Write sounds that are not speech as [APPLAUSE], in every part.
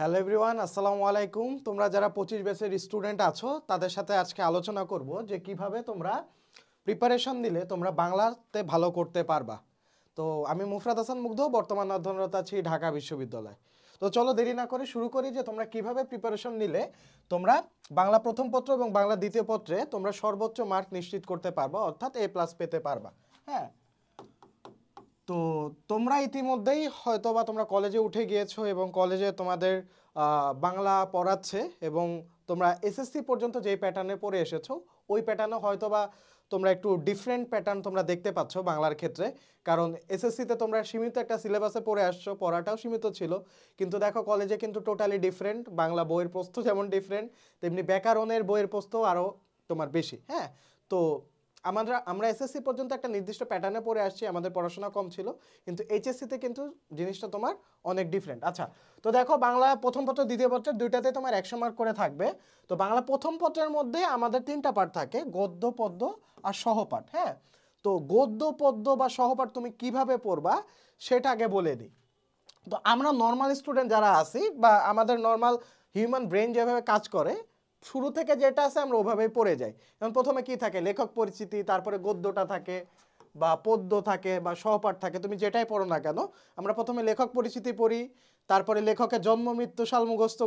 hello everyone আসসালামু আলাইকুম তোমরা যারা পঁচিশ বেসের স্টুডেন্ট আছো তাদের সাথে আজকে আলোচনা করব যে কিভাবে তোমরা প্রিপারেশন দিলে তোমরা বাংলাতে ভালো করতে পারবা তো আমি মুফরাদ হাসান মুগ্ধ বর্তমান অধ্যয়নরত আছি ঢাকা বিশ্ববিদ্যালয় তো চলো দেরি না করে শুরু করি যে তোমরা কিভাবে প্রিপারেশন নিলে তোমরা বাংলা প্রথম পত্র এবং বাংলা দ্বিতীয় পত্রে তোমরা সর্বোচ্চ মার্ক নিশ্চিত করতে পারবা অর্থাৎ এ প্লাস পেতে পারবা হ্যাঁ তো তোমরা ইতিমধ্যেই হয়তো বা তোমরা কলেজে উঠে গিয়েছো এবং কলেজে তোমাদের বাংলা পড়াচ্ছে এবং তোমরা এসএসসি পর্যন্ত যেই প্যাটার্নে পড়ে এসেছো ওই প্যাটার্নে হয়তো বা তোমরা একটু ডিফারেন্ট প্যাটার্ন তোমরা দেখতে পাচ্ছ বাংলার ক্ষেত্রে কারণ এসএসসিতে তোমরা সীমিত একটা সিলেবাসে পড়ে আসছো পড়াটাও সীমিত ছিল কিন্তু দেখো কলেজে কিন্তু টোটালি ডিফারেন্ট বাংলা বইয়ের প্রস্তুত যেমন ডিফারেন্ট তেমনি ব্যাকরণের বইয়ের প্রস্তুত আরও তোমার বেশি হ্যাঁ তো আমরা আমরা এসএসসি পর্যন্ত একটা নির্দিষ্ট প্যাটার্নে পড়ে আসছি আমাদের পড়াশোনা কম ছিল কিন্তু এইচএসসিতে কিন্তু জিনিসটা তোমার অনেক ডিফারেন্ট আচ্ছা তো দেখো বাংলা প্রথম পত্র দ্বিতীয় পত্র দুইটাতে তোমার একশো মার্ক করে থাকবে তো বাংলা প্রথম পত্রের মধ্যে আমাদের তিনটা পার্ট থাকে গদ্য পদ্য আর সহপাঠ হ্যাঁ তো গদ্য পদ্য বা সহপাঠ তুমি কিভাবে পড়বা সেটা আগে বলে দিই তো আমরা নর্মাল স্টুডেন্ট যারা আছি বা আমাদের নর্মাল হিউম্যান ব্রেন যেভাবে কাজ করে শুরু থেকে যেটা আছে আমরা ওভাবেই পড়ে যাই যেমন প্রথমে কি থাকে লেখক পরিচিতি তারপরে গদ্যটা থাকে বা পদ্য থাকে বা সহপাঠ থাকে তুমি যেটাই পড়ো না কেন আমরা প্রথমে লেখক পরিচিতি পড়ি তারপরে লেখকের জন্ম মৃত্যু সাল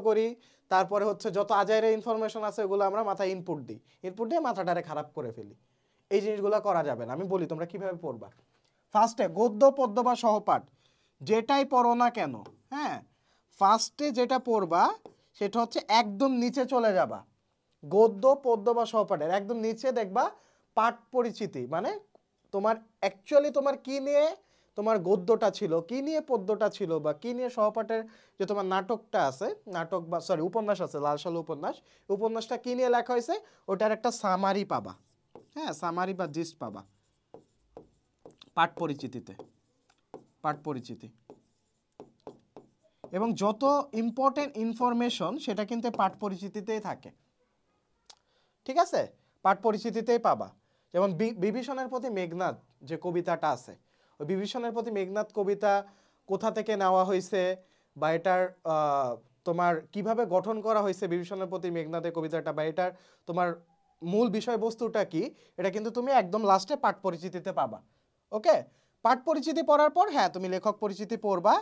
করি তারপরে হচ্ছে যত আজাইরে ইনফরমেশন আছে ওগুলো আমরা মাথায় ইনপুট দিই ইনপুট দিয়ে মাথাটারে খারাপ করে ফেলি এই জিনিসগুলো করা যাবে না আমি বলি তোমরা কিভাবে পড়বা ফার্স্টে গদ্য পদ্য বা সহপাঠ যেটাই পড়ো না কেন হ্যাঁ ফার্স্টে যেটা পড়বা সেটা হচ্ছে একদম নিচে চলে যাবা গদ্য পদ্য বা সহপাঠের একদম নিচে দেখবা পাঠ পরিচিতি মানে তোমার অ্যাকচুয়ালি তোমার কি নিয়ে তোমার গদ্যটা ছিল কি নিয়ে পদ্যটা ছিল বা কি নিয়ে সহপাঠের যে তোমার নাটকটা আছে নাটক বা সরি উপন্যাস আছে লালশালু উপন্যাস উপন্যাসটা কি নিয়ে লেখা হয়েছে ওটার একটা সামারি পাবা হ্যাঁ সামারি বা জিস্ট পাবা পাঠ পরিচিতিতে পাঠ পরিচিতি এবং যত ইম্পর্টেন্ট ইনফরমেশন সেটা কিন্তু পাঠ পরিচিতিতেই থাকে ঠিক আছে পাঠ পরিচিতিতেই পাবা যেমন বিভীষণের প্রতি মেঘনাদ যে কবিতাটা আছে ওই বিভীষণের প্রতি মেঘনাদ কবিতা কোথা থেকে নেওয়া হয়েছে বা এটার তোমার কিভাবে গঠন করা হয়েছে বিভীষণের প্রতি মেঘনাথের কবিতাটা বা এটার তোমার মূল বিষয়বস্তুটা কি এটা কিন্তু তুমি একদম লাস্টে পাঠ পরিচিতিতে পাবা ওকে পাঠ পরিচিতি পড়ার পর হ্যাঁ তুমি লেখক পরিচিতি পড়বা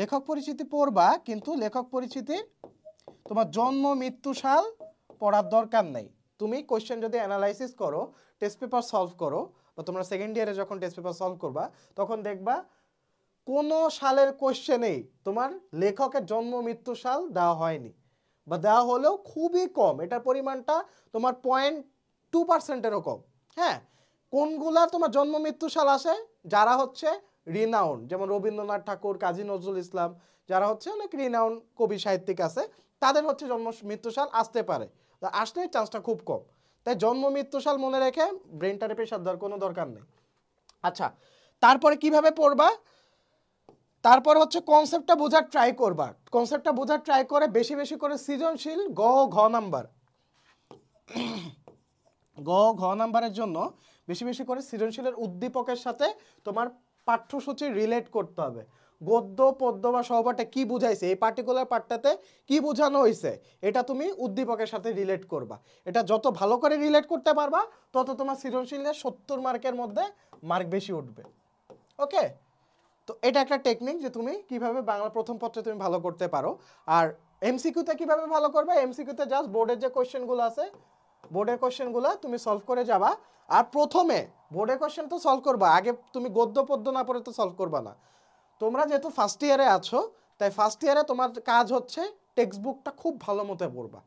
লেখক পরিচিতি পড়বা কিন্তু লেখক পরিচিতির তোমার জন্ম মৃত্যু সাল পড়ার দরকার নেই তুমি কোয়েশ্চেন যদি অ্যানালাইসিস করো টেস্ট পেপার সলভ করো বা তোমরা সেকেন্ড ইয়ারে যখন টেস্ট পেপার সলভ করবা তখন দেখবা কোনো সালের কোয়েশ্চেনেই তোমার লেখকের জন্ম মৃত্যু সাল দেওয়া হয়নি বা দেওয়া হলেও খুবই কম এটার পরিমাণটা তোমার পয়েন্ট টু পার্সেন্টেরও কম হ্যাঁ কোনগুলা তোমার জন্ম মৃত্যু সাল আসে যারা হচ্ছে রিনাউন যেমন রবীন্দ্রনাথ ঠাকুর কাজী নজরুল ইসলাম যারা হচ্ছে অনেক রিনাউন কবি সাহিত্যিক আছে তাদের হচ্ছে জন্ম মৃত্যুশাল আসতে পারে আসলে চান্সটা খুব কম তাই জন্ম মৃত্যুশাল মনে রেখে টারে পেশার দেওয়ার কোনো দরকার নেই আচ্ছা তারপরে কিভাবে পড়বা তারপর হচ্ছে কনসেপ্টটা বোঝার ট্রাই করবা কনসেপ্টটা বোঝার ট্রাই করে বেশি বেশি করে সৃজনশীল গ ঘ নাম্বার গ ঘ নাম্বারের জন্য বেশি বেশি করে সৃজনশীলের উদ্দীপকের সাথে তোমার পাঠ্যসূচি রিলেট করতে হবে গদ্য পদ্য বা সহপাঠে কি বুঝাইছে এই পার্টিকুলার পার্টটাতে কি বোঝানো হয়েছে এটা তুমি উদ্দীপকের সাথে রিলেট করবা এটা যত ভালো করে রিলেট করতে পারবা তত তোমার সৃজনশীলের সত্তর মার্কের মধ্যে মার্ক বেশি উঠবে ওকে তো এটা একটা টেকনিক যে তুমি কিভাবে বাংলা প্রথম পত্রে তুমি ভালো করতে পারো আর এমসিকিউতে কিভাবে ভালো করবে এমসিকিউতে জাস্ট বোর্ডের যে কোয়েশ্চেনগুলো আছে বোর্ডের কোয়েশ্চেনগুলো তুমি সলভ করে যাবা আর প্রথমে বোর্ডের কোশ্চেন তো সলভ করবা আগে তুমি গদ্য পদ্য না পড়ে তো সলভ করবা না তোমরা যেহেতু ফার্স্ট ইয়ারে আছো তাই ফার্স্ট ইয়ারে তোমার কাজ হচ্ছে টেক্সট বুকটা খুব ভালো মতো পড়বা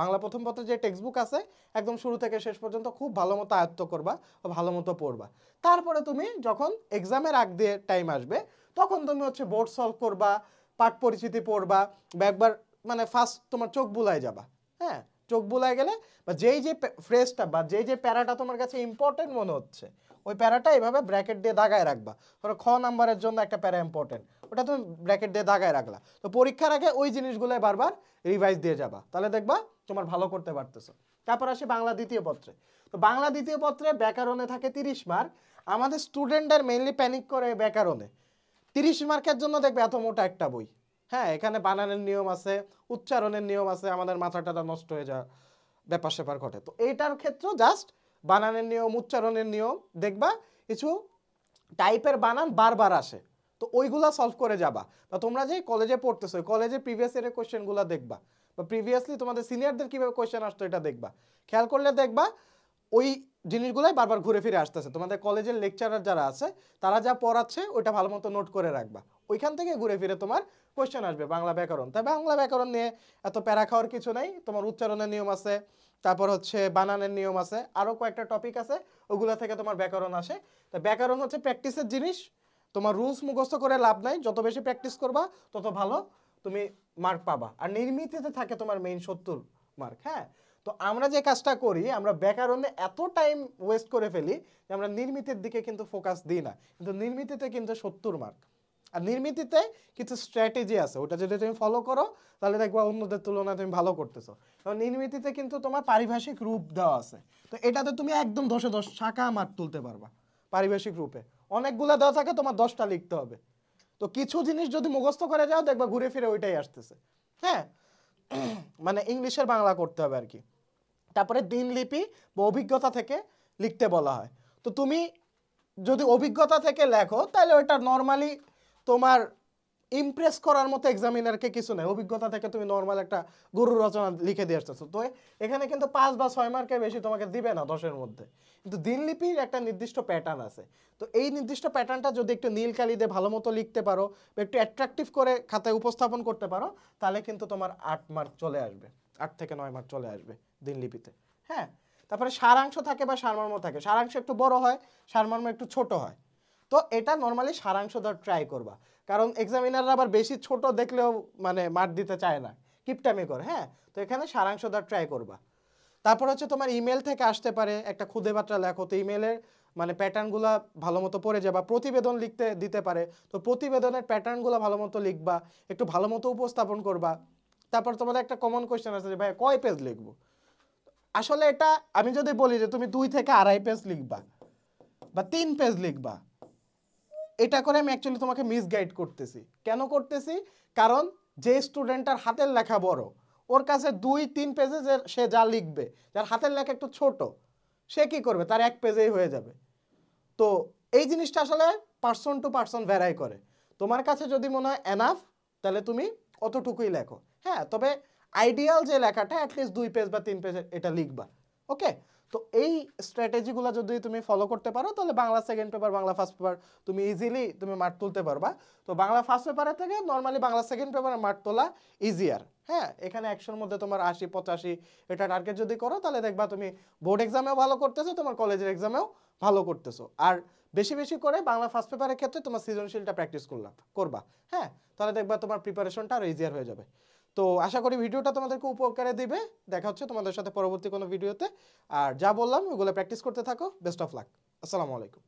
বাংলা প্রথম পত্রে যে টেক্সট বুক আছে একদম শুরু থেকে শেষ পর্যন্ত খুব ভালো মতো আয়ত্ত করবা ও ভালো মতো পড়বা তারপরে তুমি যখন এক্সামের আগ দিয়ে টাইম আসবে তখন তুমি হচ্ছে বোর্ড সলভ করবা পাঠ পরিচিতি পড়বা বা একবার মানে ফার্স্ট তোমার চোখ বুলাই যাবা হ্যাঁ চোখ বুলায় গেলে বা যেই যে ফ্রেজটা বা যেই যে প্যারাটা তোমার কাছে ইম্পর্টেন্ট মনে হচ্ছে ওই প্যারাটা এইভাবে ব্র্যাকেট দিয়ে দাগায় রাখবা ধরো খ নাম্বারের জন্য একটা প্যারা ইম্পর্টেন্ট ওটা তুমি ব্র্যাকেট দিয়ে দাগায় রাখলা তো পরীক্ষার আগে ওই জিনিসগুলো বারবার রিভাইজ দিয়ে যাবা তাহলে দেখবা তোমার ভালো করতে পারতেছো তারপর আসে বাংলা দ্বিতীয় পত্রে তো বাংলা দ্বিতীয় পত্রে ব্যাকরণে থাকে তিরিশ মার্ক আমাদের স্টুডেন্টদের মেইনলি প্যানিক করে ব্যাকরণে তিরিশ মার্কের জন্য দেখবে এত মোটা একটা বই হ্যাঁ এখানে বানানের নিয়ম আছে উচ্চারণের নিয়ম আছে আমাদের মাথাটাটা নষ্ট হয়ে যাওয়ার ব্যাপার স্যাপার ঘটে তো এইটার ক্ষেত্রেও জাস্ট বানানের নিয়ম উচ্চারণের নিয়ম দেখবা কিছু টাইপের বানান বারবার আসে তো ওইগুলা সলভ করে যাবা বা তোমরা যে কলেজে পড়তেছো কলেজে প্রিভিয়াস ইয়ারের কোয়েশ্চেনগুলো দেখবা বা প্রিভিয়াসলি তোমাদের সিনিয়রদের কীভাবে কোয়েশ্চেন আসতো এটা দেখবা খেয়াল করলে দেখবা ওই জিনিসগুলাই বারবার ঘুরে ফিরে আসতেছে তোমাদের কলেজের লেকচারার যারা আছে তারা যা পড়াচ্ছে ওইটা ভালো মতো নোট করে রাখবা ওইখান থেকে ঘুরে ফিরে তোমার কোয়েশ্চেন আসবে বাংলা ব্যাকরণ তাই বাংলা ব্যাকরণ নিয়ে এত প্যারা খাওয়ার কিছু নাই তোমার উচ্চারণের নিয়ম আছে তারপর হচ্ছে বানানের নিয়ম আছে আরও কয়েকটা টপিক আছে ওগুলো থেকে তোমার ব্যাকরণ আসে তা ব্যাকরণ হচ্ছে প্র্যাকটিসের জিনিস তোমার রুলস মুখস্থ করে লাভ নাই যত বেশি প্র্যাকটিস করবা তত ভালো তুমি মার্ক পাবা আর নির্মিতিতে থাকে তোমার মেইন সত্তর মার্ক হ্যাঁ তো আমরা যে কাজটা করি আমরা ব্যাকরণে এত টাইম ওয়েস্ট করে ফেলি যে আমরা নির্মিতের দিকে কিন্তু ফোকাস দিই না কিন্তু নির্মিতিতে কিন্তু সত্তর মার্ক আর নির্মিতিতে কিছু স্ট্র্যাটেজি আছে ওটা যদি তুমি ফলো করো তাহলে দেখবা অন্যদের তুলনায় তুমি ভালো করতেছো কারণ নির্মিতিতে কিন্তু তোমার পারিভাষিক রূপ দেওয়া আছে তো এটাতে তুমি একদম দশে দশ শাখা মাঠ তুলতে পারবা পারিভাষিক রূপে অনেকগুলো দেওয়া থাকে তোমার দশটা লিখতে হবে তো কিছু জিনিস যদি মুখস্থ করে যাও দেখবা ঘুরে ফিরে ওইটাই আসতেছে হ্যাঁ [CLEARS THROAT] মানে ইংলিশের বাংলা করতে হবে আর কি তারপরে দিনলিপি বা অভিজ্ঞতা থেকে লিখতে বলা হয় তো তুমি যদি অভিজ্ঞতা থেকে লেখো তাহলে ওটা নর্মালি তোমার ইমপ্রেস করার মতো এক্সামিনারকে কিছু নেই অভিজ্ঞতা থেকে তুমি নর্মাল একটা গুরু রচনা লিখে দিয়ে আসতেছো তো এখানে কিন্তু পাঁচ বা ছয় মার্কের বেশি তোমাকে দিবে না দশের মধ্যে কিন্তু দিনলিপির একটা নির্দিষ্ট প্যাটার্ন আছে তো এই নির্দিষ্ট প্যাটার্নটা যদি একটু নীল কালি দিয়ে ভালো মতো লিখতে পারো একটু অ্যাট্রাকটিভ করে খাতায় উপস্থাপন করতে পারো তাহলে কিন্তু তোমার আট মার্ক চলে আসবে আট থেকে নয় মার্ক চলে আসবে দিনলিপিতে হ্যাঁ তারপরে সারাংশ থাকে বা সারমর্ম থাকে সারাংশ একটু বড় হয় সারমর্ম একটু ছোট হয় তো এটা নর্মালি সারাংশ ধর ট্রাই করবা কারণ এক্সামিনাররা আবার বেশি ছোট দেখলেও মানে মার দিতে চায় না কিপটামি করে হ্যাঁ তো এখানে সারাংশ ধর ট্রাই করবা তারপর হচ্ছে তোমার ইমেল থেকে আসতে পারে একটা খুদে বার্তা লেখো তো ইমেলের মানে প্যাটার্নগুলো ভালো মতো পড়ে যাবা প্রতিবেদন লিখতে দিতে পারে তো প্রতিবেদনের প্যাটার্নগুলো ভালো মতো লিখবা একটু ভালো মতো উপস্থাপন করবা তারপর তোমাদের একটা কমন কোয়েশ্চেন আছে যে ভাই কয় পেজ লিখবো আসলে এটা আমি যদি বলি যে তুমি দুই থেকে আড়াই পেজ লিখবা বা তিন পেজ লিখবা এটা করে আমি অ্যাকচুয়ালি তোমাকে মিসগাইড করতেছি কেন করতেছি কারণ যে স্টুডেন্টটার হাতের লেখা বড় ওর কাছে দুই তিন পেজে যে সে যা লিখবে যার হাতের লেখা একটু ছোট সে কি করবে তার এক পেজেই হয়ে যাবে তো এই জিনিসটা আসলে পার্সন টু পার্সন ভ্যারাই করে তোমার কাছে যদি মনে হয় এনাফ তাহলে তুমি অতটুকুই লেখো হ্যাঁ তবে আইডিয়াল যে লেখাটা অ্যাটলিস্ট দুই পেজ বা তিন পেজ এটা লিখবা ওকে তো এই স্ট্র্যাটেজিগুলো যদি তুমি ফলো করতে পারো তাহলে Bangla second paper Bangla first paper তুমি ইজিলি তুমি মাঠ তুলতে পারবা তো বাংলা ফার্স্ট পেপারের থেকে নর্মালি বাংলা সেকেন্ড পেপারে মাঠ তোলা ইজিয়ার হ্যাঁ এখানে একশোর মধ্যে তোমার আশি পঁচাশি এটা টার্গেট যদি করো তাহলে দেখবা তুমি বোর্ড এক্সামেও ভালো করতেছো তোমার কলেজের এক্সামেও ভালো করতেছো আর বেশি বেশি করে বাংলা ফার্স্ট পেপারের ক্ষেত্রে তোমার সৃজনশীলটা প্র্যাকটিস করলাম করবা হ্যাঁ তাহলে দেখবা তোমার প্রিপারেশনটা আরও ইজিয়ার হয়ে যাবে তো আশা করি ভিডিওটা তোমাদেরকে উপকারে দিবে দেখা হচ্ছে তোমাদের সাথে পরবর্তী কোনো ভিডিওতে আর যা বললাম ওগুলো প্র্যাকটিস করতে থাকো বেস্ট অফ লাক আসসালামু আলাইকুম